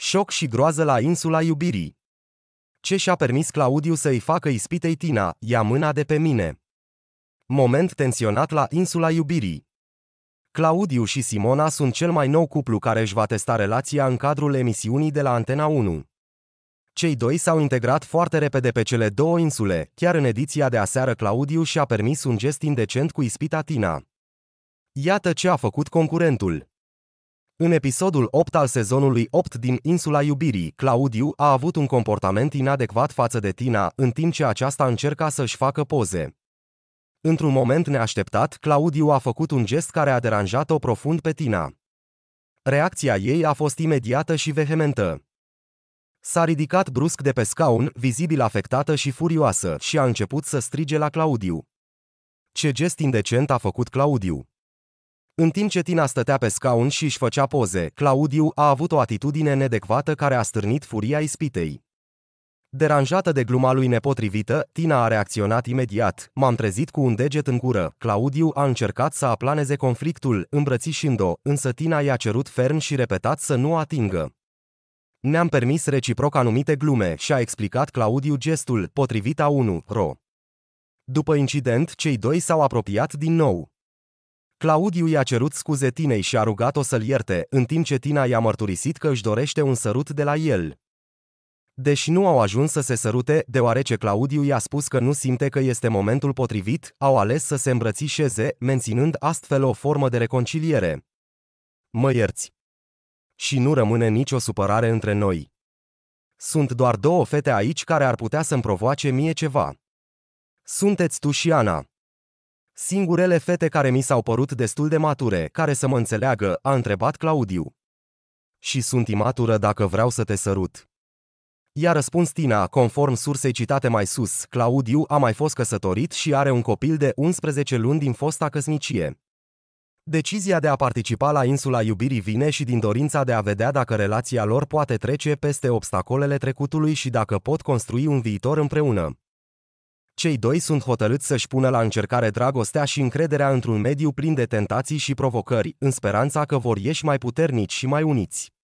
Șoc și groază la insula iubirii. Ce și-a permis Claudiu să-i facă ispitei Tina, ia mâna de pe mine. Moment tensionat la insula iubirii. Claudiu și Simona sunt cel mai nou cuplu care își va testa relația în cadrul emisiunii de la Antena 1. Cei doi s-au integrat foarte repede pe cele două insule, chiar în ediția de aseară Claudiu și-a permis un gest indecent cu ispita Tina. Iată ce a făcut concurentul. În episodul 8 al sezonului 8 din Insula Iubirii, Claudiu a avut un comportament inadecvat față de Tina, în timp ce aceasta încerca să-și facă poze. Într-un moment neașteptat, Claudiu a făcut un gest care a deranjat-o profund pe Tina. Reacția ei a fost imediată și vehementă. S-a ridicat brusc de pe scaun, vizibil afectată și furioasă, și a început să strige la Claudiu. Ce gest indecent a făcut Claudiu! În timp ce Tina stătea pe scaun și își făcea poze, Claudiu a avut o atitudine nedecvată care a stârnit furia ispitei. Deranjată de gluma lui nepotrivită, Tina a reacționat imediat. M-am trezit cu un deget în gură. Claudiu a încercat să aplaneze conflictul, îmbrățișind-o, însă Tina i-a cerut ferm și repetat să nu o atingă. Ne-am permis reciproc anumite glume și a explicat Claudiu gestul, potrivit a 1, ro. După incident, cei doi s-au apropiat din nou. Claudiu i-a cerut scuze Tinei și a rugat-o să-l ierte, în timp ce Tina i-a mărturisit că își dorește un sărut de la el. Deși nu au ajuns să se sărute, deoarece Claudiu i-a spus că nu simte că este momentul potrivit, au ales să se îmbrățișeze, menținând astfel o formă de reconciliere. Mă ierți. Și nu rămâne nicio supărare între noi. Sunt doar două fete aici care ar putea să-mi provoace mie ceva. Sunteți tu și Ana. Singurele fete care mi s-au părut destul de mature, care să mă înțeleagă, a întrebat Claudiu. Și sunt imatură dacă vreau să te sărut. I-a răspuns Tina, conform sursei citate mai sus, Claudiu a mai fost căsătorit și are un copil de 11 luni din fosta căsnicie. Decizia de a participa la insula iubirii vine și din dorința de a vedea dacă relația lor poate trece peste obstacolele trecutului și dacă pot construi un viitor împreună. Cei doi sunt hotărâți să-și pună la încercare dragostea și încrederea într-un mediu plin de tentații și provocări, în speranța că vor ieși mai puternici și mai uniți.